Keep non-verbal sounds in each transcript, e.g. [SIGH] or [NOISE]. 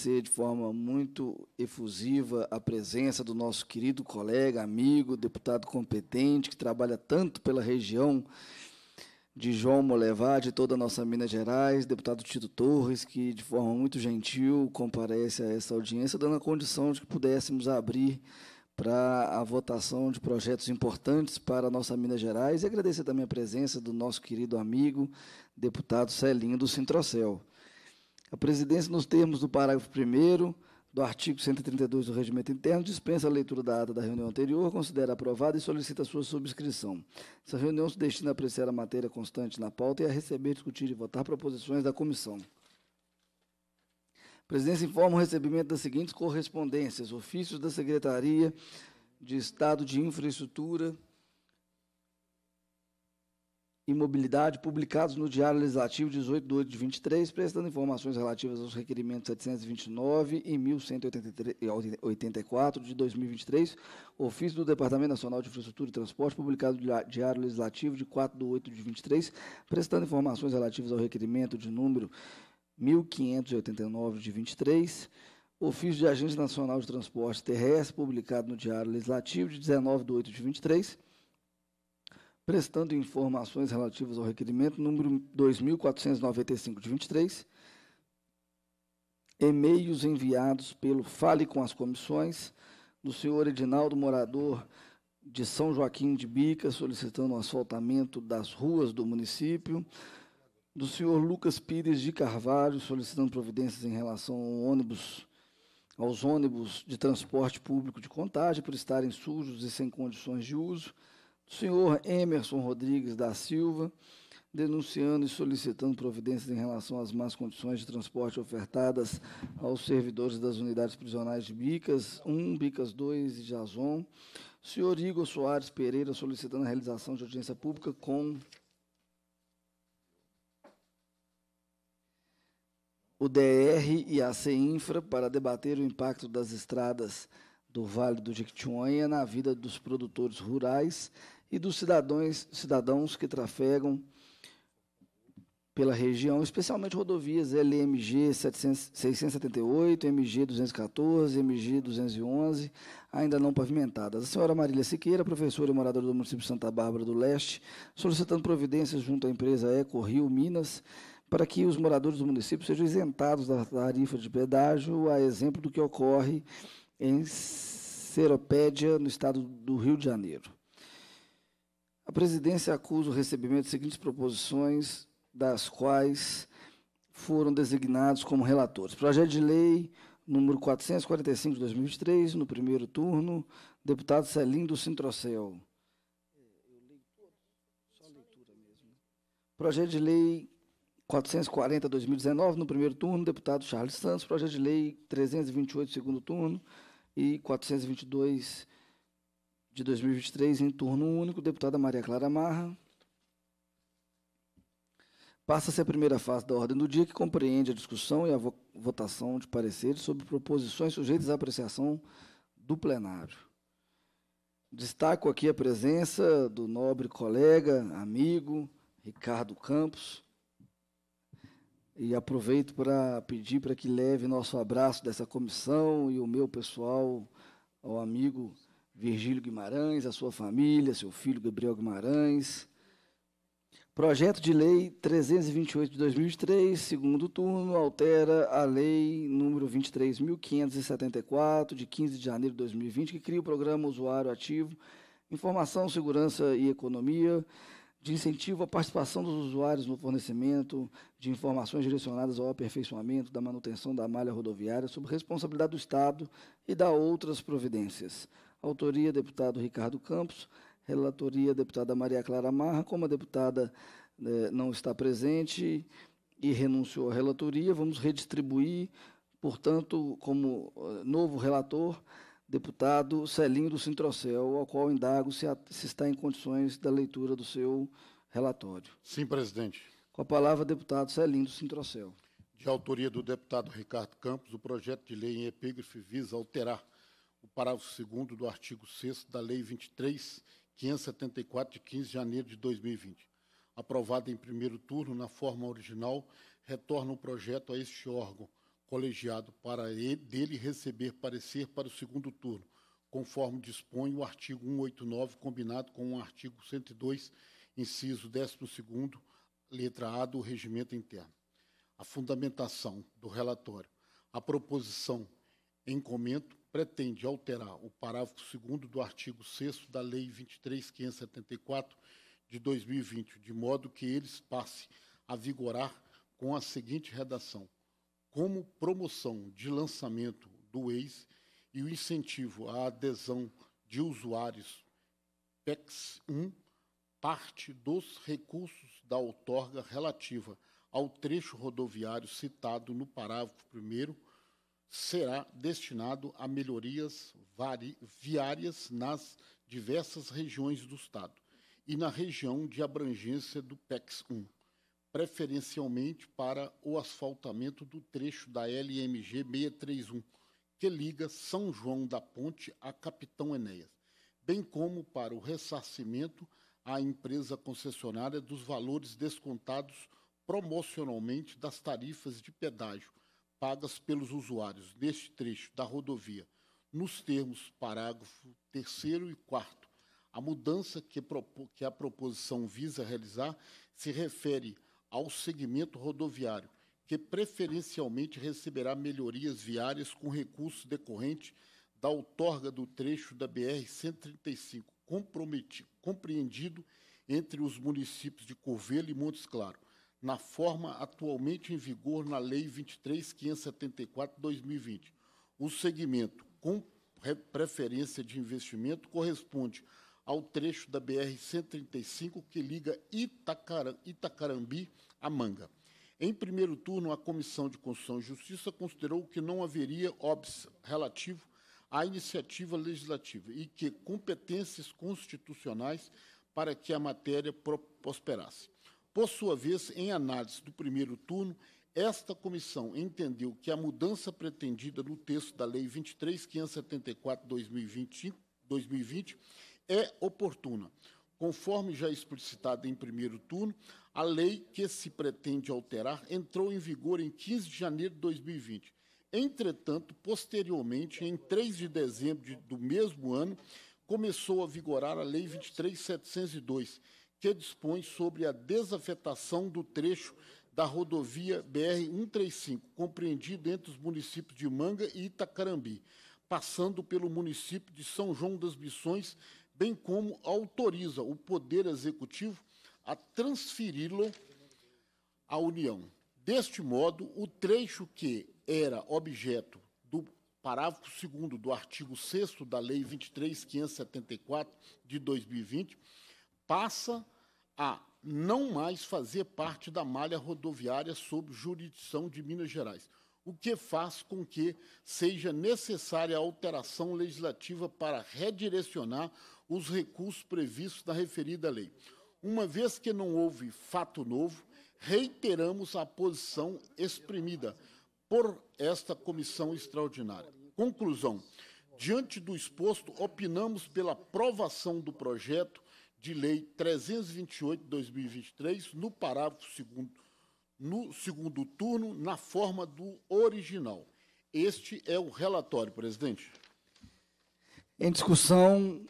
agradecer de forma muito efusiva a presença do nosso querido colega, amigo, deputado competente, que trabalha tanto pela região de João Molevar, de toda a nossa Minas Gerais, deputado Tito Torres, que de forma muito gentil comparece a essa audiência, dando a condição de que pudéssemos abrir para a votação de projetos importantes para a nossa Minas Gerais e agradecer também a presença do nosso querido amigo, deputado Celinho do Sintrocel. A presidência, nos termos do parágrafo 1 do artigo 132 do Regimento Interno, dispensa a leitura da ata da reunião anterior, considera aprovada e solicita sua subscrição. Essa reunião se destina a apreciar a matéria constante na pauta e a receber, discutir e votar proposições da comissão. A presidência informa o recebimento das seguintes correspondências: ofícios da Secretaria de Estado de Infraestrutura e Mobilidade, publicados no Diário Legislativo 18 de 8 de 23, prestando informações relativas aos requerimentos 729 e 1184 de 2023, ofício do Departamento Nacional de Infraestrutura e Transporte, publicado no Diário Legislativo de 4 de 8 de 23, prestando informações relativas ao requerimento de número 1589 de 23, ofício de Agência Nacional de Transporte Terrestre, publicado no Diário Legislativo de 19 de 8 de 23, prestando informações relativas ao requerimento número 2495 de 23, e-mails enviados pelo Fale com as Comissões do senhor Edinaldo Morador de São Joaquim de Bica, solicitando o asfaltamento das ruas do município, do senhor Lucas Pires de Carvalho, solicitando providências em relação ao ônibus aos ônibus de transporte público de contagem por estarem sujos e sem condições de uso, senhor Emerson Rodrigues da Silva, denunciando e solicitando providências em relação às más condições de transporte ofertadas aos servidores das unidades prisionais de Bicas 1, Bicas 2 e Jazon. Senhor Igor Soares Pereira solicitando a realização de audiência pública com o DR e a CINFRA para debater o impacto das estradas do Vale do Jequitinhonha na vida dos produtores rurais e dos cidadãos, cidadãos que trafegam pela região, especialmente rodovias LMG 700, 678, MG 214, MG 211, ainda não pavimentadas. A senhora Marília Siqueira, professora e moradora do município de Santa Bárbara do Leste, solicitando providências junto à empresa Eco Rio Minas para que os moradores do município sejam isentados da tarifa de pedágio, a exemplo do que ocorre em Seropédia, no estado do Rio de Janeiro. A presidência acusa o recebimento das seguintes proposições, das quais foram designados como relatores. Projeto de lei número 445 de 2023, no primeiro turno, deputado Celindo Sintrocel. Projeto de lei 440 2019, no primeiro turno, deputado Charles Santos. Projeto de lei 328, segundo turno, e 422 de 2023, em turno único, deputada Maria Clara Marra. Passa-se a primeira fase da ordem do dia, que compreende a discussão e a vo votação de pareceres sobre proposições sujeitas à apreciação do plenário. Destaco aqui a presença do nobre colega, amigo Ricardo Campos. E aproveito para pedir para que leve nosso abraço dessa comissão e o meu pessoal ao amigo Virgílio Guimarães, a sua família, seu filho Gabriel Guimarães. Projeto de Lei 328 de 2003, segundo turno, altera a Lei número 23.574, de 15 de janeiro de 2020, que cria o Programa Usuário Ativo, Informação, Segurança e Economia, de incentivo à participação dos usuários no fornecimento de informações direcionadas ao aperfeiçoamento da manutenção da malha rodoviária sob responsabilidade do Estado e da outras providências. Autoria, deputado Ricardo Campos. Relatoria, deputada Maria Clara Marra. Como a deputada né, não está presente e renunciou à relatoria, vamos redistribuir, portanto, como eh, novo relator, deputado Celinho do Sintrocel, ao qual indago se, a, se está em condições da leitura do seu relatório. Sim, presidente. Com a palavra, deputado Celinho do Sintrocel. De autoria do deputado Ricardo Campos, o projeto de lei em epígrafe visa alterar o parágrafo 2 do artigo 6 da Lei 23.574, de 15 de janeiro de 2020. Aprovada em primeiro turno, na forma original, retorna o projeto a este órgão colegiado para ele, dele receber parecer para o segundo turno, conforme dispõe o artigo 189, combinado com o artigo 102, inciso 12, letra A do regimento interno. A fundamentação do relatório. A proposição em comento pretende alterar o parágrafo 2 do artigo 6 da Lei 23.574 de 2020, de modo que eles passe a vigorar com a seguinte redação: como promoção de lançamento do eis e o incentivo à adesão de usuários PEX 1, parte dos recursos da outorga relativa ao trecho rodoviário citado no parágrafo 1 será destinado a melhorias viárias nas diversas regiões do Estado e na região de abrangência do PEX 1, preferencialmente para o asfaltamento do trecho da LMG 631, que liga São João da Ponte a Capitão Enéas, bem como para o ressarcimento à empresa concessionária dos valores descontados promocionalmente das tarifas de pedágio pagas pelos usuários neste trecho da rodovia, nos termos parágrafo 3 e 4. A mudança que, é que a proposição visa realizar se refere ao segmento rodoviário, que preferencialmente receberá melhorias viárias com recursos decorrentes da outorga do trecho da BR-135, compreendido entre os municípios de Corvelo e Montes Claros na forma atualmente em vigor na Lei 23.574/2020. O segmento com preferência de investimento corresponde ao trecho da BR 135 que liga Itacarambi a Manga. Em primeiro turno, a Comissão de Constituição e Justiça considerou que não haveria óbice relativo à iniciativa legislativa e que competências constitucionais para que a matéria prosperasse. Por sua vez, em análise do primeiro turno, esta comissão entendeu que a mudança pretendida no texto da Lei 23.574-2020 é oportuna. Conforme já explicitado em primeiro turno, a lei que se pretende alterar entrou em vigor em 15 de janeiro de 2020. Entretanto, posteriormente, em 3 de dezembro do mesmo ano, começou a vigorar a Lei 23.702, que dispõe sobre a desafetação do trecho da rodovia BR-135, compreendido entre os municípios de Manga e Itacarambi, passando pelo município de São João das Missões, bem como autoriza o Poder Executivo a transferi-lo à União. Deste modo, o trecho que era objeto do parágrafo 2 do artigo 6 da Lei 23.574 de 2020 passa a não mais fazer parte da malha rodoviária sob jurisdição de Minas Gerais, o que faz com que seja necessária a alteração legislativa para redirecionar os recursos previstos na referida lei. Uma vez que não houve fato novo, reiteramos a posição exprimida por esta comissão extraordinária. Conclusão. Diante do exposto, opinamos pela aprovação do projeto de lei 328 de 2023, no parágrafo segundo, no segundo turno, na forma do original. Este é o relatório, presidente. Em discussão,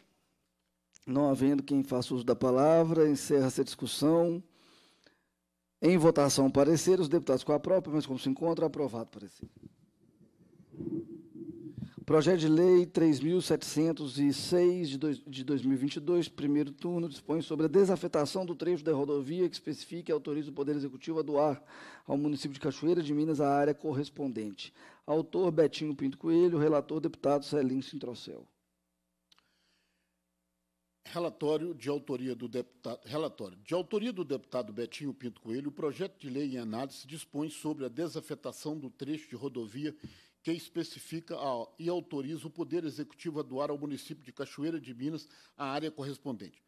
não havendo quem faça uso da palavra, encerra-se a discussão. Em votação, parecer, os deputados com a própria, mas como se encontra, aprovado parecer projeto de lei 3.706 de, 2022, primeiro turno, dispõe sobre a desafetação do trecho da rodovia que especifica e autoriza o Poder Executivo a doar ao município de Cachoeira de Minas a área correspondente. Autor Betinho Pinto Coelho, relator deputado Celinho Sintrocel. Relatório de autoria do deputado relatório de autoria do deputado Betinho Pinto Coelho, o projeto de lei em análise dispõe sobre a desafetação do trecho de rodovia que especifica e autoriza o Poder Executivo a doar ao município de Cachoeira de Minas a área correspondente.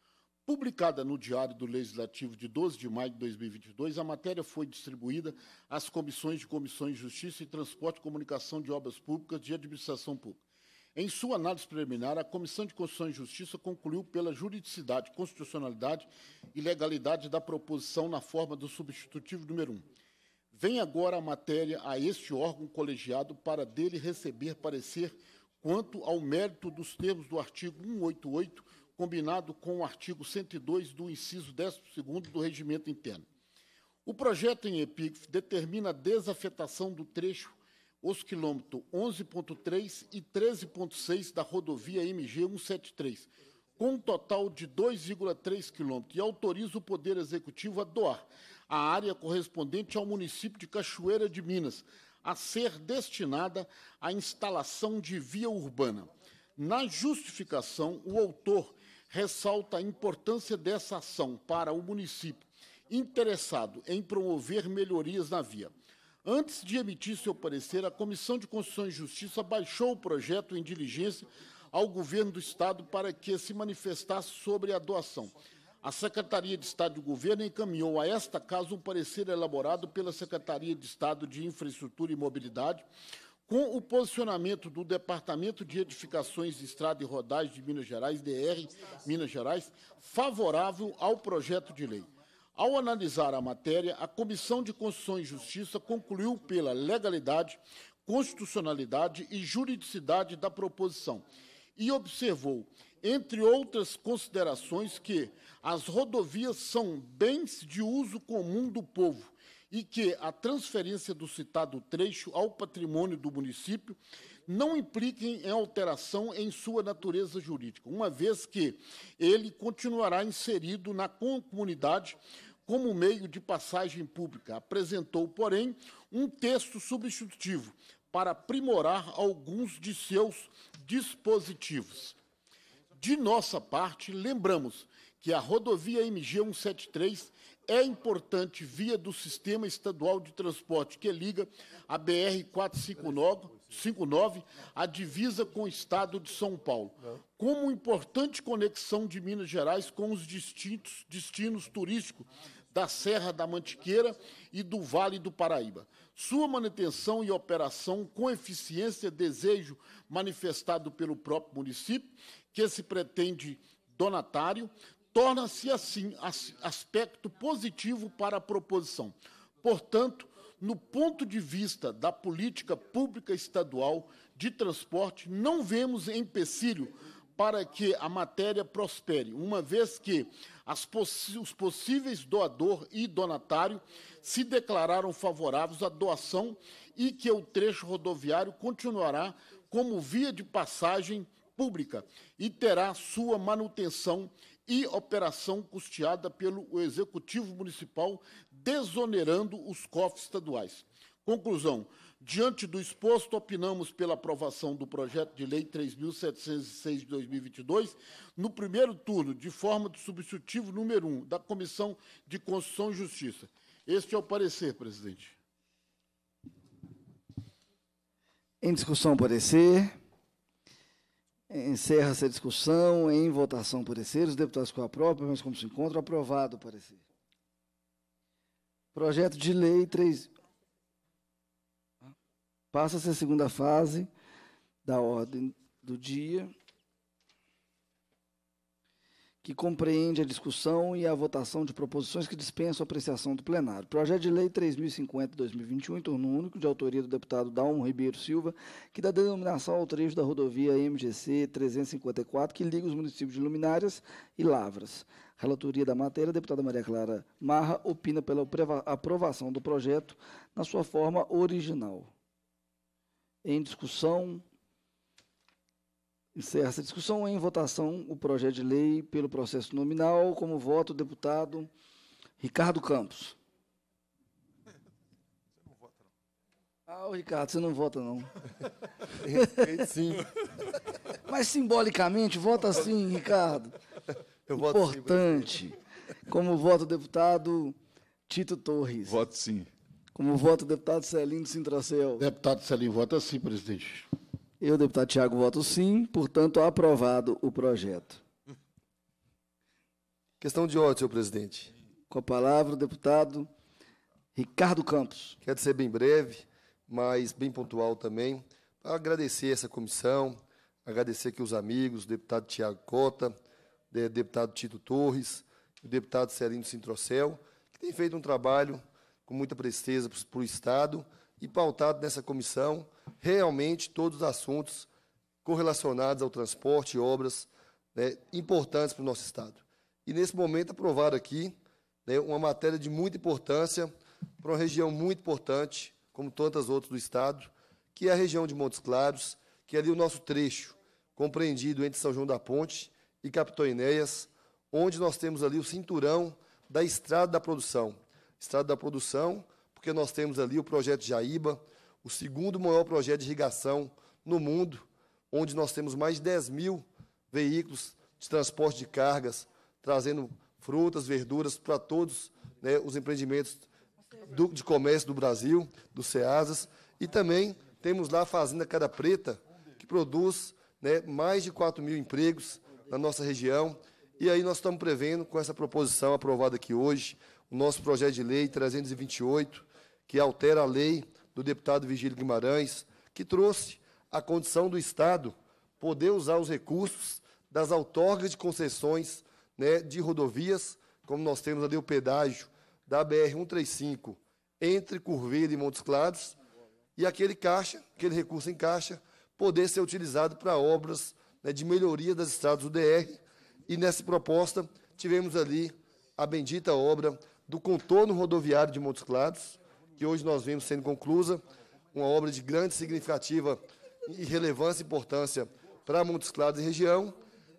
Publicada no Diário do Legislativo de 12 de maio de 2022, a matéria foi distribuída às comissões de Comissões de Justiça e Transporte, Comunicação de Obras Públicas e Administração Pública. Em sua análise preliminar, a Comissão de Constituição e Justiça concluiu pela juridicidade, constitucionalidade e legalidade da proposição na forma do substitutivo número 1. Vem agora a matéria a este órgão colegiado para dele receber parecer quanto ao mérito dos termos do artigo 188, combinado com o artigo 102 do inciso 12 do regimento interno. O projeto em epígrafe determina a desafetação do trecho os quilômetros 11.3 e 13.6 da rodovia MG 173, com um total de 2,3 quilômetros, e autoriza o Poder Executivo a doar a área correspondente ao município de Cachoeira de Minas, a ser destinada à instalação de via urbana. Na justificação, o autor ressalta a importância dessa ação para o município interessado em promover melhorias na via. Antes de emitir seu parecer, a Comissão de Constituição e Justiça baixou o projeto em diligência ao governo do Estado para que se manifestasse sobre a doação. A Secretaria de Estado de Governo encaminhou a esta casa um parecer elaborado pela Secretaria de Estado de Infraestrutura e Mobilidade, com o posicionamento do Departamento de Edificações, Estrada e Rodais de Minas Gerais, DR Minas Gerais, favorável ao projeto de lei. Ao analisar a matéria, a Comissão de Constituição e Justiça concluiu pela legalidade, constitucionalidade e juridicidade da proposição e observou entre outras considerações, que as rodovias são bens de uso comum do povo e que a transferência do citado trecho ao patrimônio do município não impliquem em alteração em sua natureza jurídica, uma vez que ele continuará inserido na comunidade como meio de passagem pública. Apresentou, porém, um texto substitutivo para aprimorar alguns de seus dispositivos. De nossa parte, lembramos que a rodovia MG 173 é importante via do Sistema Estadual de Transporte, que liga a BR 459 a divisa com o Estado de São Paulo, como importante conexão de Minas Gerais com os distintos destinos turísticos da Serra da Mantiqueira e do Vale do Paraíba. Sua manutenção e operação com eficiência, desejo manifestado pelo próprio município que se pretende donatário, torna-se assim aspecto positivo para a proposição. Portanto, no ponto de vista da política pública estadual de transporte, não vemos empecilho para que a matéria prospere, uma vez que os possíveis doador e donatário se declararam favoráveis à doação e que o trecho rodoviário continuará como via de passagem pública e terá sua manutenção e operação custeada pelo Executivo Municipal, desonerando os cofres estaduais. Conclusão. Diante do exposto, opinamos pela aprovação do projeto de lei 3.706 de 2022, no primeiro turno, de forma do substitutivo número 1 da Comissão de Constituição e Justiça. Este é o parecer, presidente. Em discussão, parecer. Encerra essa discussão em votação parecer. Os deputados com a própria, mas como se encontra, aprovado o parecer. Projeto de lei 3. Passa-se a segunda fase da ordem do dia que compreende a discussão e a votação de proposições que dispensam a apreciação do plenário. Projeto de Lei 3050-2021, em torno único, de autoria do deputado Dalmo Ribeiro Silva, que dá denominação ao trecho da rodovia MGC 354, que liga os municípios de Luminárias e Lavras. Relatoria da matéria, a deputada Maria Clara Marra opina pela aprovação do projeto na sua forma original. Em discussão, encerra é essa a discussão. Em votação, o projeto de lei pelo processo nominal. Como voto, o deputado Ricardo Campos. Você não vota, não. Ah, o Ricardo, você não vota, não. sim. Mas simbolicamente, vota sim, Ricardo. Eu voto Importante. Sim, Como voto o deputado Tito Torres. Voto sim. Como voto o deputado Celino Sintracel. Deputado Celino, vota sim, presidente. Eu, deputado Tiago, voto sim. Portanto, aprovado o projeto. Questão de ordem, senhor presidente. Com a palavra, o deputado Ricardo Campos. Quero ser bem breve, mas bem pontual também. para Agradecer essa comissão, agradecer aqui os amigos, o deputado Tiago Cota, o deputado Tito Torres, o deputado Celino Sintrocel, que tem feito um trabalho com muita presteza para o Estado e pautado nessa comissão realmente todos os assuntos correlacionados ao transporte e obras né, importantes para o nosso Estado. E, nesse momento, aprovar aqui né, uma matéria de muita importância para uma região muito importante, como tantas outras do Estado, que é a região de Montes Claros, que é ali o nosso trecho, compreendido entre São João da Ponte e Capitão Enéas, onde nós temos ali o cinturão da Estrada da Produção. Estrada da Produção, porque nós temos ali o projeto Jaíba, o segundo maior projeto de irrigação no mundo, onde nós temos mais de 10 mil veículos de transporte de cargas, trazendo frutas, verduras para todos né, os empreendimentos do, de comércio do Brasil, do SEASAS. E também temos lá a Fazenda Cara Preta, que produz né, mais de 4 mil empregos na nossa região. E aí nós estamos prevendo, com essa proposição aprovada aqui hoje, o nosso projeto de lei 328, que altera a lei do deputado Vigílio Guimarães, que trouxe a condição do Estado poder usar os recursos das outorgas de concessões né, de rodovias, como nós temos ali o pedágio da BR-135 entre Curveira e Montes Claros, e aquele caixa, aquele recurso em caixa, poder ser utilizado para obras né, de melhoria das estradas do DR. E nessa proposta tivemos ali a bendita obra do contorno rodoviário de Montes Claros, que hoje nós vemos sendo conclusa, uma obra de grande significativa e relevância e importância para Montes Claros e região.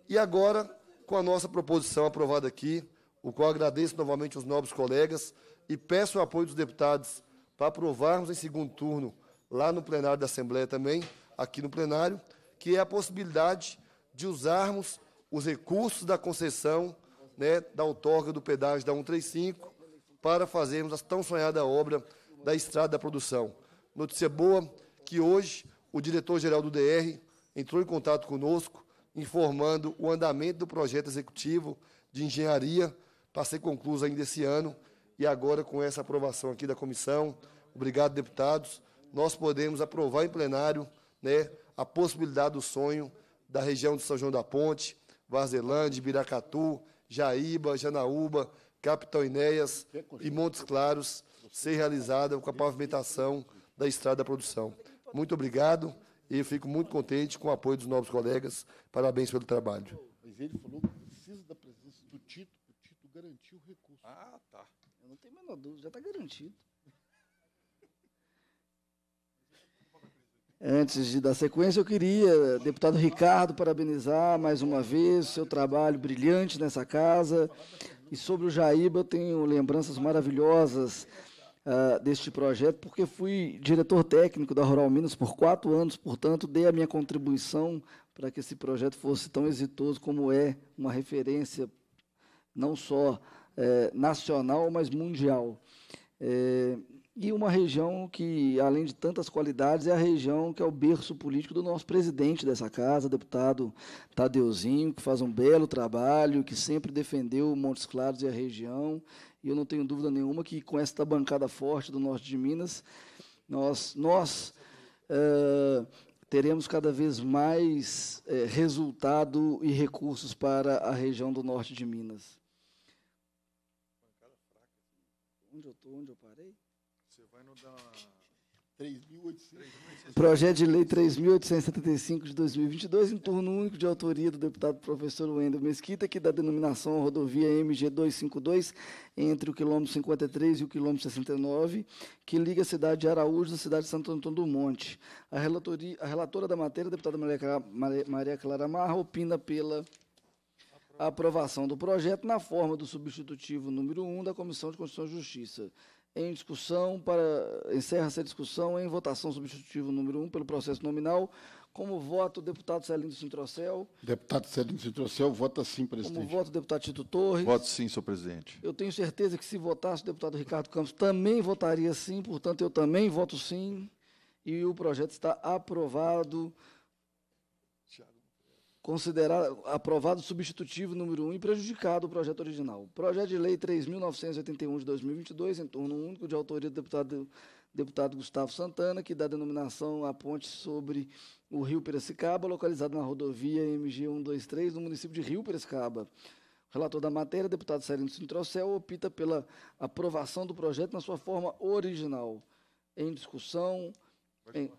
E agora, com a nossa proposição aprovada aqui, o qual agradeço novamente aos nobres colegas e peço o apoio dos deputados para aprovarmos em segundo turno, lá no plenário da Assembleia também, aqui no plenário, que é a possibilidade de usarmos os recursos da concessão né, da outorga do pedágio da 135 para fazermos a tão sonhada obra da estrada da produção. Notícia boa que hoje o diretor-geral do DR entrou em contato conosco, informando o andamento do projeto executivo de engenharia para ser concluído ainda esse ano e agora com essa aprovação aqui da comissão. Obrigado, deputados. Nós podemos aprovar em plenário né, a possibilidade do sonho da região de São João da Ponte, Varzelândia, Biracatu, Jaíba, Janaúba, Capitão Enéas e Montes Claros ser realizada com a pavimentação da estrada da produção. Muito obrigado e eu fico muito contente com o apoio dos novos colegas. Parabéns pelo trabalho. Mas ele falou que precisa da presença do Tito, o Tito garantiu o recurso. Ah, tá. Eu não tenho a menor dúvida, já está garantido. Antes de dar sequência, eu queria, deputado Ricardo, parabenizar mais uma vez o seu trabalho brilhante nessa casa. E sobre o Jaíba, eu tenho lembranças maravilhosas uh, deste projeto, porque fui diretor técnico da Rural Minas por quatro anos, portanto, dei a minha contribuição para que esse projeto fosse tão exitoso como é, uma referência não só eh, nacional, mas mundial. Eh, e uma região que, além de tantas qualidades, é a região que é o berço político do nosso presidente dessa casa, deputado Tadeuzinho, que faz um belo trabalho, que sempre defendeu Montes Claros e a região, e eu não tenho dúvida nenhuma que com esta bancada forte do norte de Minas, nós, nós uh, teremos cada vez mais uh, resultado e recursos para a região do norte de Minas. Onde eu estou? Onde eu parei? Você vai no da... 3.800. Projeto de Lei 3.875 de 2022, em turno único de autoria do deputado professor Wendel Mesquita, que dá denominação à rodovia MG 252, entre o quilômetro 53 e o quilômetro 69, que liga a cidade de Araújo à cidade de Santo Antônio do Monte. A, relatoria, a relatora da matéria, a deputada Maria Clara Marra, opina pela aprovação do projeto na forma do substitutivo número 1 da Comissão de Constituição e Justiça em discussão para encerra-se a discussão em votação substitutivo número 1 um, pelo processo nominal. Como voto o deputado Celinho Sintrocel? Deputado Celinho Sintrocel, vota sim, presidente. Como voto o deputado Tito Torres? Voto sim, senhor presidente. Eu tenho certeza que se votasse o deputado Ricardo Campos também votaria sim, portanto eu também voto sim e o projeto está aprovado considerado aprovado substitutivo número 1 e prejudicado o projeto original. O projeto de lei 3.981 de 2022, em torno único, de autoria do deputado, deputado Gustavo Santana, que dá denominação à ponte sobre o Rio Piracicaba, localizado na rodovia MG 123, no município de Rio Piracicaba. O relator da matéria, deputado Serino Sintrocel, opta pela aprovação do projeto na sua forma original. Em discussão... Em,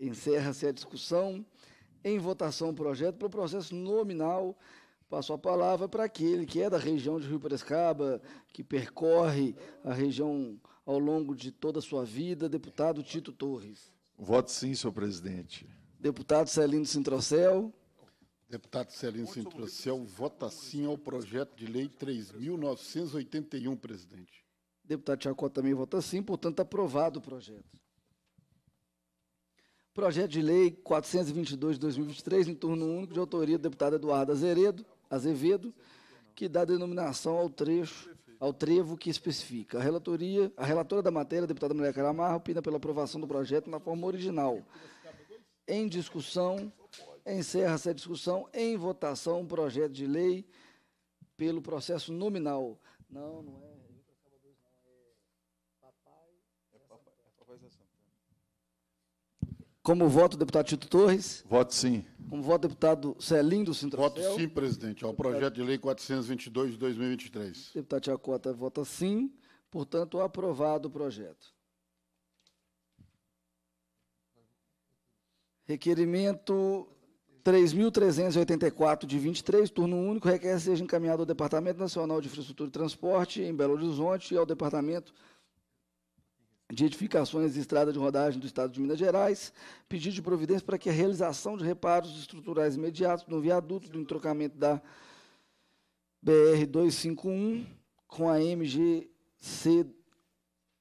Encerra-se a discussão. Em votação o projeto para o processo nominal. Passo a palavra para aquele que é da região de Rio Prescaba, que percorre a região ao longo de toda a sua vida, deputado Tito Torres. Voto sim, senhor presidente. Deputado Celino Sintrocel. Deputado Celino Sintrocel, vota sim ao projeto de lei 3.981, presidente. Deputado Chacó também vota sim, portanto, aprovado o projeto. Projeto de Lei 422 de 2023, em turno único, de autoria do deputado Eduardo Azeredo, Azevedo, que dá denominação ao trecho, ao trevo que especifica. A, relatoria, a relatora da matéria, a deputada Maria Caramarro, opina pela aprovação do projeto na forma original. Em discussão, encerra-se a discussão em votação o projeto de lei pelo processo nominal. Não, não é. Como voto, deputado Tito Torres. Voto sim. Como voto, deputado Celim do Sintra. Voto sim, presidente, ao projeto de lei 422 de 2023. Deputado Cota vota sim. Portanto, aprovado o projeto. Requerimento 3.384 de 23, turno único, requer seja encaminhado ao Departamento Nacional de Infraestrutura e Transporte, em Belo Horizonte, e ao Departamento de edificações e estrada de rodagem do Estado de Minas Gerais, pedido de providência para que a realização de reparos estruturais imediatos no viaduto do entrocamento da BR-251 com a MGC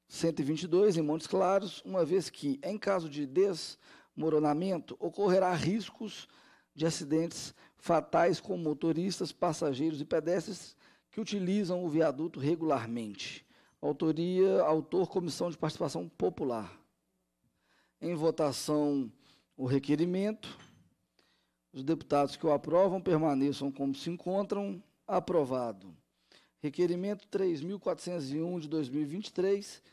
122 em Montes Claros, uma vez que, em caso de desmoronamento, ocorrerá riscos de acidentes fatais com motoristas, passageiros e pedestres que utilizam o viaduto regularmente. Autoria, autor, comissão de participação popular. Em votação, o requerimento. Os deputados que o aprovam permaneçam como se encontram. Aprovado. Requerimento 3.401 de 2023.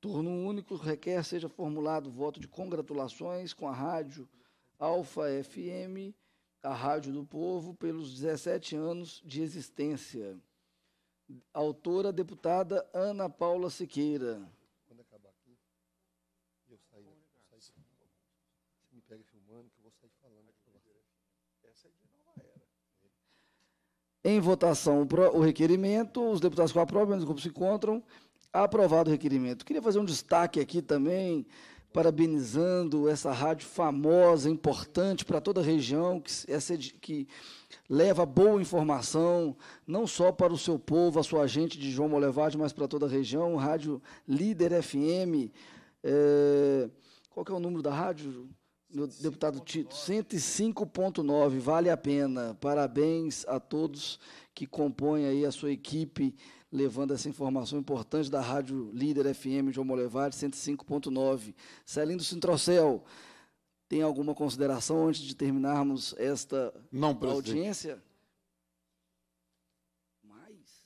Turno único requer seja formulado voto de congratulações com a rádio Alfa FM, a Rádio do Povo, pelos 17 anos de existência. Autora, deputada Ana Paula Siqueira. Quando acabar aqui, eu saio. eu você me pega filmando que eu vou sair falando. Essa é de nova era. Em votação o requerimento, os deputados que aprovam, menos grupos se encontram. Aprovado o requerimento. Queria fazer um destaque aqui também, parabenizando essa rádio famosa, importante para toda a região, que, essa que leva boa informação, não só para o seu povo, a sua gente de João Molevade, mas para toda a região. Rádio Líder FM. É, qual que é o número da rádio, meu deputado Tito? 105.9, vale a pena. Parabéns a todos que compõem aí a sua equipe, levando essa informação importante da Rádio Líder FM João Molevade, 105.9. Celindo Sintrocel. Tem alguma consideração antes de terminarmos esta Não, presidente. audiência? Mais?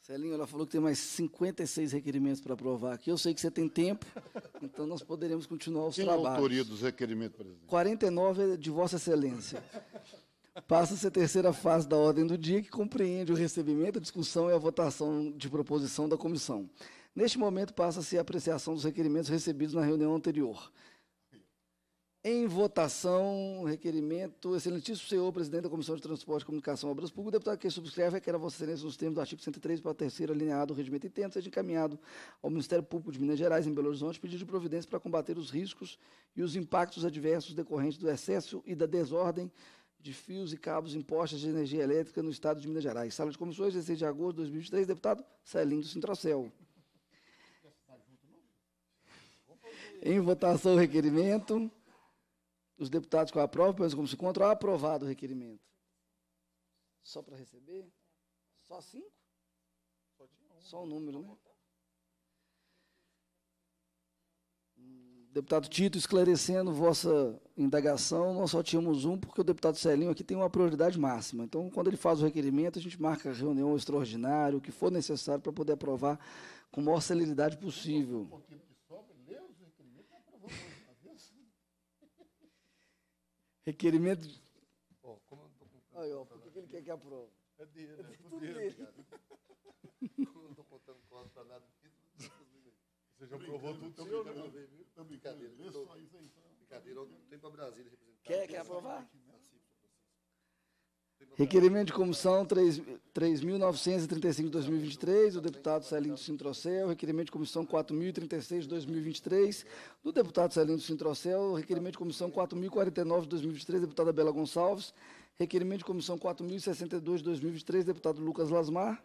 Celinho, ela falou que tem mais 56 requerimentos para aprovar aqui. Eu sei que você tem tempo, [LAUGHS] então nós poderemos continuar os Quem é trabalhos. autoria dos requerimentos, presidente? 49 é de Vossa Excelência. Passa-se a terceira fase da ordem do dia, que compreende o recebimento, a discussão e a votação de proposição da comissão. Neste momento passa-se a apreciação dos requerimentos recebidos na reunião anterior. Em votação, requerimento, excelentíssimo senhor presidente da Comissão de Transporte e Comunicação e Obras Públicas, deputado que subscreve requer a vossa excelência nos termos do artigo 103 para a terceira alineada do regimento interno, seja encaminhado ao Ministério Público de Minas Gerais, em Belo Horizonte, pedido de providência para combater os riscos e os impactos adversos decorrentes do excesso e da desordem de fios e cabos impostos de energia elétrica no estado de Minas Gerais. Sala de comissões, 16 de agosto de 2023, deputado Celinho do Em votação o requerimento. Os deputados com aprovam, pois como se contra, aprovado o requerimento. Só para receber? Só cinco? Só o um número, né? Deputado Tito, esclarecendo vossa indagação, nós só tínhamos um, porque o deputado Celinho aqui tem uma prioridade máxima. Então, quando ele faz o requerimento, a gente marca reunião extraordinária, o que for necessário para poder aprovar com a maior celeridade possível. Requerimento. Oh, como eu não estou comprando. Aí, ó, por que, ele quer que aprove? É dele, é, né? é tudo dele. Como eu não estou contando cota para nada, você já aprovou tudo, então eu Tão brincadeira. Lê só Brincadeira, aí, então. Brincadeira, eu não tenho para Brasília representar. Quer, quer aprovar? Né? Requerimento de comissão 3.935 2023, do deputado Celinho Sintrocel. Requerimento de comissão 4.036 2023, do deputado Celinho Sintrocel. Requerimento de comissão 4.049 2023, deputada Bela Gonçalves. Requerimento de comissão 4.062 2023, deputado Lucas Lasmar.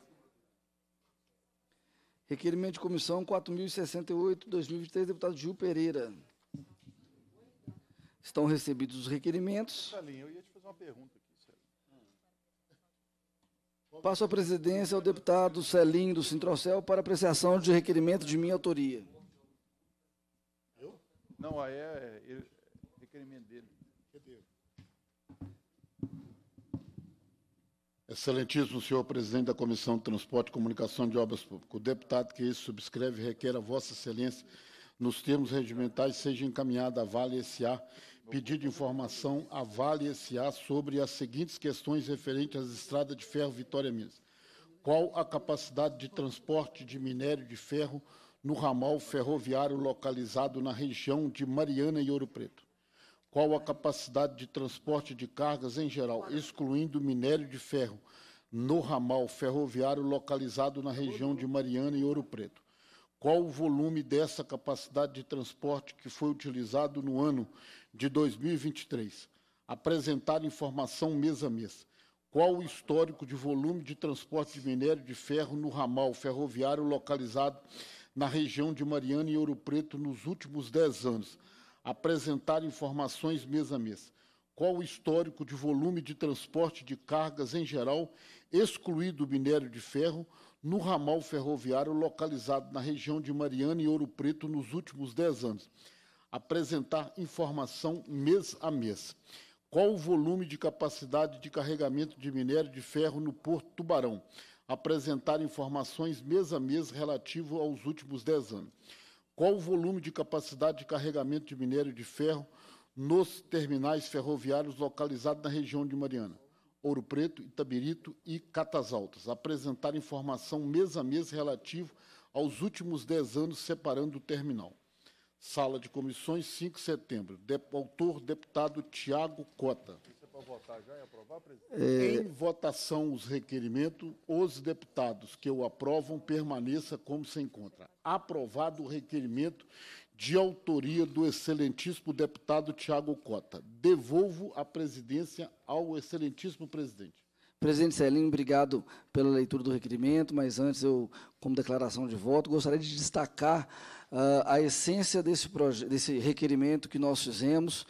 Requerimento de comissão 4.068 2023, deputado Gil Pereira. Estão recebidos os requerimentos. Celinho, eu ia te fazer uma pergunta aqui. Passo a presidência ao deputado Celinho do Sintrocel para apreciação de requerimento de minha autoria. Eu? Não, aí é, é, é requerimento dele. Excelentíssimo senhor presidente da Comissão de Transporte e Comunicação de Obras Públicas, o deputado que isso subscreve requer a vossa excelência, nos termos regimentais, seja encaminhada a Vale S.A., pedido de informação à Vale S.A. sobre as seguintes questões referentes às estradas de ferro Vitória Minas. Qual a capacidade de transporte de minério de ferro no ramal ferroviário localizado na região de Mariana e Ouro Preto? Qual a capacidade de transporte de cargas em geral, excluindo minério de ferro, no ramal ferroviário localizado na região de Mariana e Ouro Preto? Qual o volume dessa capacidade de transporte que foi utilizado no ano de 2023 apresentar informação mês a mês. Qual o histórico de volume de transporte de minério de ferro no ramal ferroviário localizado na região de Mariana e Ouro Preto nos últimos 10 anos? Apresentar informações mês a mês. Qual o histórico de volume de transporte de cargas em geral, excluído o minério de ferro, no ramal ferroviário localizado na região de Mariana e Ouro Preto nos últimos 10 anos? apresentar informação mês a mês. Qual o volume de capacidade de carregamento de minério de ferro no Porto Tubarão? Apresentar informações mês a mês relativo aos últimos 10 anos. Qual o volume de capacidade de carregamento de minério de ferro nos terminais ferroviários localizados na região de Mariana? Ouro Preto, Itabirito e Catas Altas. Apresentar informação mês a mês relativo aos últimos 10 anos separando o terminal. Sala de comissões, 5 de setembro. De, autor, deputado Tiago Cota. Isso é para votar já e aprovar, presidente? É... Em votação os requerimentos, os deputados que o aprovam permaneça como se encontra. Aprovado o requerimento de autoria do excelentíssimo deputado Tiago Cota. Devolvo a presidência ao excelentíssimo presidente. Presidente Celim, obrigado pela leitura do requerimento, mas antes eu, como declaração de voto, gostaria de destacar uh, a essência desse, desse requerimento que nós fizemos,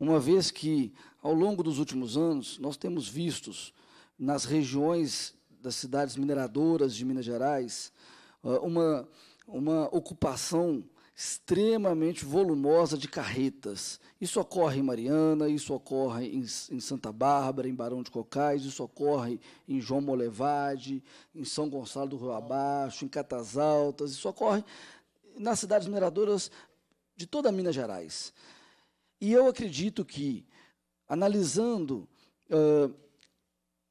uma vez que, ao longo dos últimos anos, nós temos vistos nas regiões das cidades mineradoras de Minas Gerais ah, uma, uma ocupação extremamente volumosa de carretas. Isso ocorre em Mariana, isso ocorre em, em Santa Bárbara, em Barão de Cocais, isso ocorre em João Molevade, em São Gonçalo do Rio Abaixo, em Catas Altas, isso ocorre nas cidades mineradoras de toda Minas Gerais. E eu acredito que, analisando uh,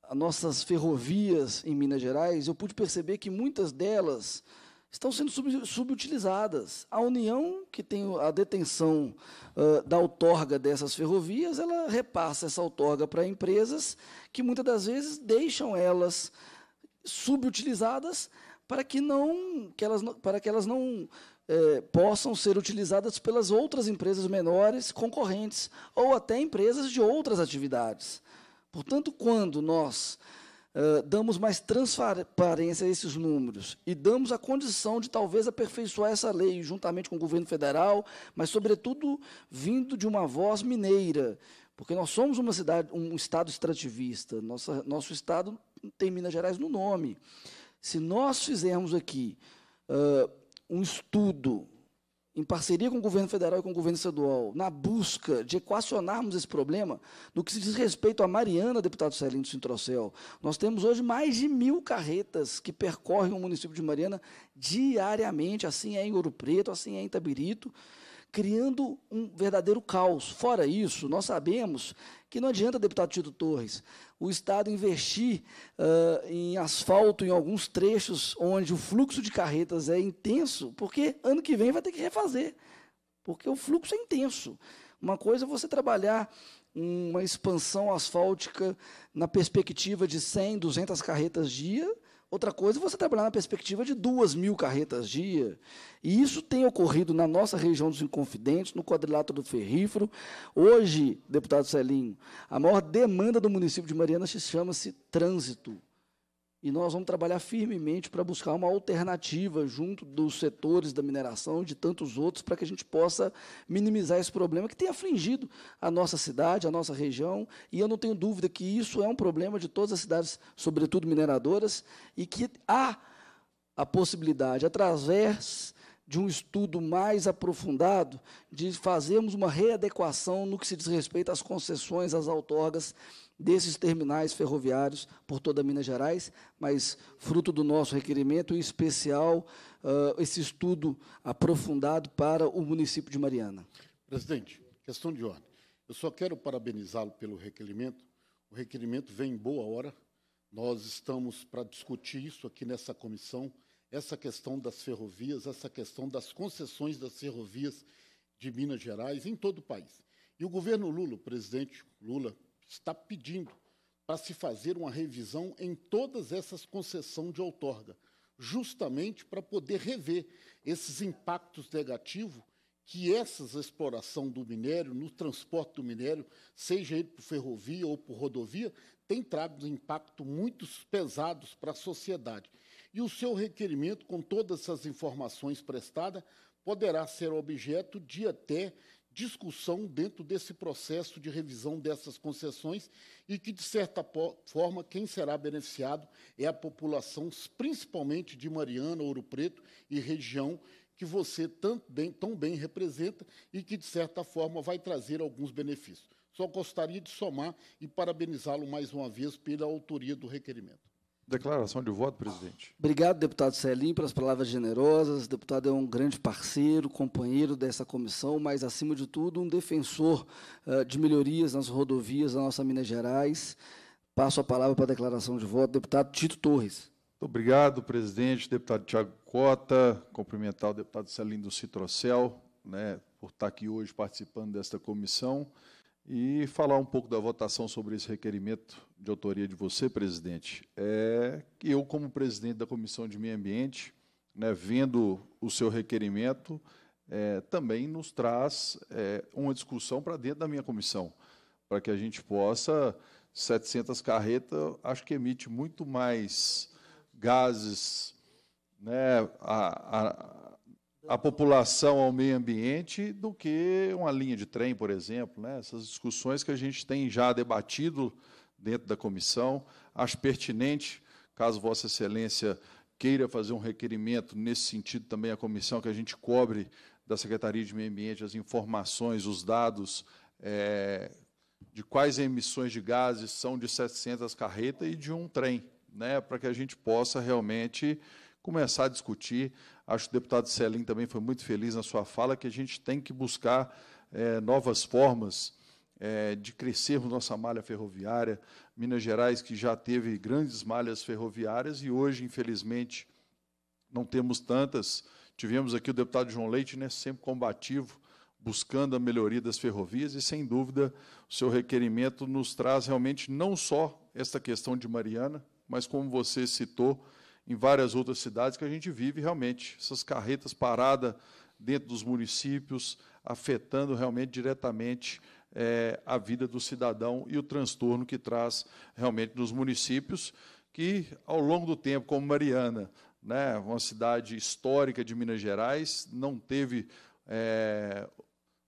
as nossas ferrovias em Minas Gerais, eu pude perceber que muitas delas estão sendo sub, subutilizadas. A União, que tem a detenção uh, da outorga dessas ferrovias, ela repassa essa outorga para empresas que muitas das vezes deixam elas subutilizadas para que, não, que elas não, para que elas não eh, possam ser utilizadas pelas outras empresas menores concorrentes ou até empresas de outras atividades. Portanto, quando nós damos mais transparência a esses números e damos a condição de talvez aperfeiçoar essa lei juntamente com o governo federal, mas, sobretudo, vindo de uma voz mineira, porque nós somos uma cidade, um estado extrativista, nossa, nosso estado tem Minas Gerais no nome. Se nós fizermos aqui uh, um estudo em parceria com o governo federal e com o governo estadual, na busca de equacionarmos esse problema, no que se diz respeito à Mariana, deputado Celino do nós temos hoje mais de mil carretas que percorrem o município de Mariana diariamente, assim é em Ouro Preto, assim é em Tabirito, criando um verdadeiro caos. Fora isso, nós sabemos que não adianta, deputado Tito Torres, o Estado investir uh, em asfalto em alguns trechos onde o fluxo de carretas é intenso, porque ano que vem vai ter que refazer, porque o fluxo é intenso. Uma coisa é você trabalhar uma expansão asfáltica na perspectiva de 100, 200 carretas dia, Outra coisa é você trabalhar na perspectiva de duas mil carretas dia. E isso tem ocorrido na nossa região dos Inconfidentes, no quadrilátero do Ferrífero. Hoje, deputado Celinho, a maior demanda do município de Mariana se chama-se trânsito. E nós vamos trabalhar firmemente para buscar uma alternativa junto dos setores da mineração e de tantos outros para que a gente possa minimizar esse problema que tem afligido a nossa cidade, a nossa região. E eu não tenho dúvida que isso é um problema de todas as cidades, sobretudo mineradoras, e que há a possibilidade, através de um estudo mais aprofundado, de fazermos uma readequação no que se diz respeito às concessões, às outorgas desses terminais ferroviários por toda Minas Gerais, mas fruto do nosso requerimento, em especial uh, esse estudo aprofundado para o município de Mariana. Presidente, questão de ordem. Eu só quero parabenizá-lo pelo requerimento. O requerimento vem em boa hora. Nós estamos para discutir isso aqui nessa comissão, essa questão das ferrovias, essa questão das concessões das ferrovias de Minas Gerais, em todo o país. E o governo Lula, o presidente Lula, está pedindo para se fazer uma revisão em todas essas concessões de outorga, justamente para poder rever esses impactos negativos que essas exploração do minério, no transporte do minério, seja ele por ferrovia ou por rodovia, tem trago impactos muito pesados para a sociedade. E o seu requerimento, com todas essas informações prestadas, poderá ser objeto de até discussão dentro desse processo de revisão dessas concessões e que, de certa forma, quem será beneficiado é a população, principalmente de Mariana, Ouro Preto e região, que você tão bem, tão bem representa e que, de certa forma, vai trazer alguns benefícios. Só gostaria de somar e parabenizá-lo mais uma vez pela autoria do requerimento. Declaração de voto, presidente. Obrigado, deputado Celim, pelas palavras generosas. O deputado é um grande parceiro, companheiro dessa comissão, mas, acima de tudo, um defensor uh, de melhorias nas rodovias da nossa Minas Gerais. Passo a palavra para a declaração de voto, deputado Tito Torres. Muito obrigado, presidente, deputado Tiago Cota, cumprimentar o deputado Celim do Citrocel, né, por estar aqui hoje participando desta comissão e falar um pouco da votação sobre esse requerimento de autoria de você, presidente, é que eu, como presidente da Comissão de Meio Ambiente, né, vendo o seu requerimento, é, também nos traz é, uma discussão para dentro da minha comissão, para que a gente possa, 700 carretas, acho que emite muito mais gases né, a, a, a, população ao meio ambiente do que uma linha de trem, por exemplo. Né? Essas discussões que a gente tem já debatido dentro da comissão. Acho pertinente, caso Vossa Excelência queira fazer um requerimento nesse sentido também à comissão, que a gente cobre da Secretaria de Meio Ambiente as informações, os dados é, de quais emissões de gases são de 700 carretas e de um trem, né, para que a gente possa realmente começar a discutir. Acho que o deputado Celim também foi muito feliz na sua fala que a gente tem que buscar é, novas formas é, de crescermos nossa malha ferroviária. Minas Gerais, que já teve grandes malhas ferroviárias e hoje, infelizmente, não temos tantas. Tivemos aqui o deputado João Leite, né, sempre combativo, buscando a melhoria das ferrovias, e sem dúvida o seu requerimento nos traz realmente não só esta questão de Mariana, mas como você citou, em várias outras cidades que a gente vive realmente essas carretas paradas dentro dos municípios, afetando realmente diretamente é, a vida do cidadão e o transtorno que traz realmente nos municípios, que ao longo do tempo, como Mariana, né, uma cidade histórica de Minas Gerais, não teve é,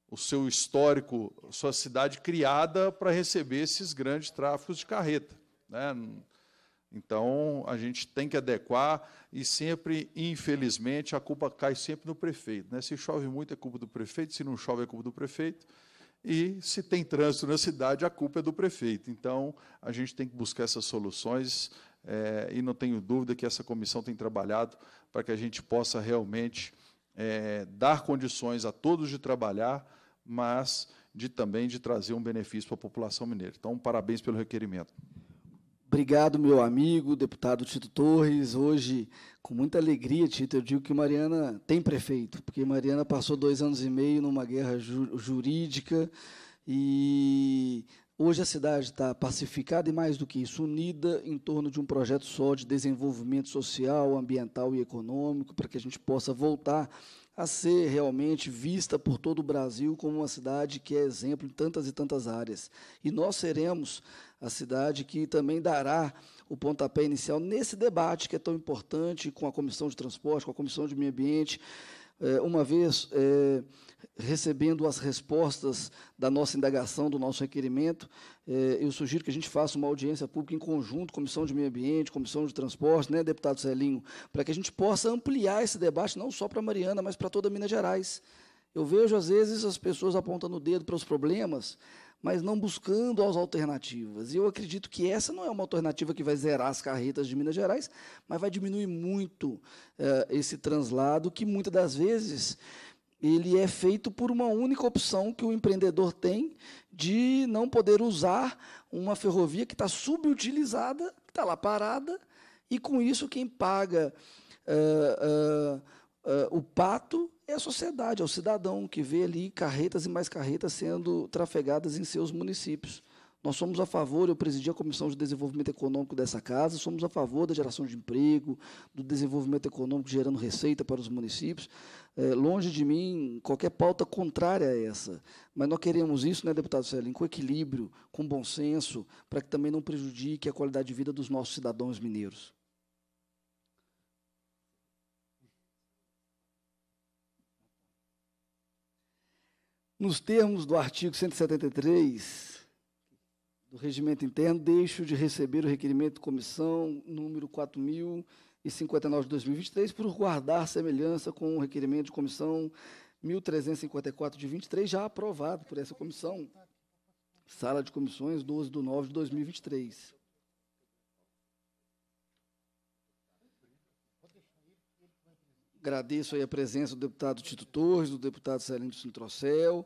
o seu histórico, sua cidade criada para receber esses grandes tráficos de carreta. Né? Então, a gente tem que adequar e sempre, infelizmente, a culpa cai sempre no prefeito. Né? Se chove muito, é culpa do prefeito, se não chove, é culpa do prefeito e se tem trânsito na cidade, a culpa é do prefeito. Então, a gente tem que buscar essas soluções é, e não tenho dúvida que essa comissão tem trabalhado para que a gente possa realmente é, dar condições a todos de trabalhar, mas de também de trazer um benefício para a população mineira. Então, parabéns pelo requerimento. Obrigado, meu amigo, deputado Tito Torres. Hoje, com muita alegria, Tito, eu digo que Mariana tem prefeito, porque Mariana passou dois anos e meio numa guerra ju jurídica e hoje a cidade está pacificada e, mais do que isso, unida em torno de um projeto só de desenvolvimento social, ambiental e econômico, para que a gente possa voltar a ser realmente vista por todo o Brasil como uma cidade que é exemplo em tantas e tantas áreas. E nós seremos a cidade que também dará o pontapé inicial nesse debate que é tão importante com a Comissão de Transporte, com a Comissão de Meio Ambiente. É, uma vez. É, recebendo as respostas da nossa indagação, do nosso requerimento, eh, eu sugiro que a gente faça uma audiência pública em conjunto, Comissão de Meio Ambiente, Comissão de Transporte, né, deputado Celinho, para que a gente possa ampliar esse debate, não só para Mariana, mas para toda Minas Gerais. Eu vejo, às vezes, as pessoas apontando o dedo para os problemas, mas não buscando as alternativas. E eu acredito que essa não é uma alternativa que vai zerar as carretas de Minas Gerais, mas vai diminuir muito eh, esse translado, que muitas das vezes ele é feito por uma única opção que o empreendedor tem de não poder usar uma ferrovia que está subutilizada, que está lá parada, e com isso quem paga uh, uh, uh, o pato é a sociedade, é o cidadão que vê ali carretas e mais carretas sendo trafegadas em seus municípios. Nós somos a favor, eu presidi a Comissão de Desenvolvimento Econômico dessa casa, somos a favor da geração de emprego, do desenvolvimento econômico gerando receita para os municípios. É, longe de mim qualquer pauta contrária a essa. Mas nós queremos isso, né, deputado Celim, com equilíbrio, com bom senso, para que também não prejudique a qualidade de vida dos nossos cidadãos mineiros. Nos termos do artigo 173 do regimento interno, deixo de receber o requerimento de comissão número 4.059 de 2023 por guardar semelhança com o requerimento de comissão 1.354 de 23, já aprovado por essa comissão, sala de comissões 12 de 9 de 2023. Agradeço aí a presença do deputado Tito Torres, do deputado Celino Sintrocel,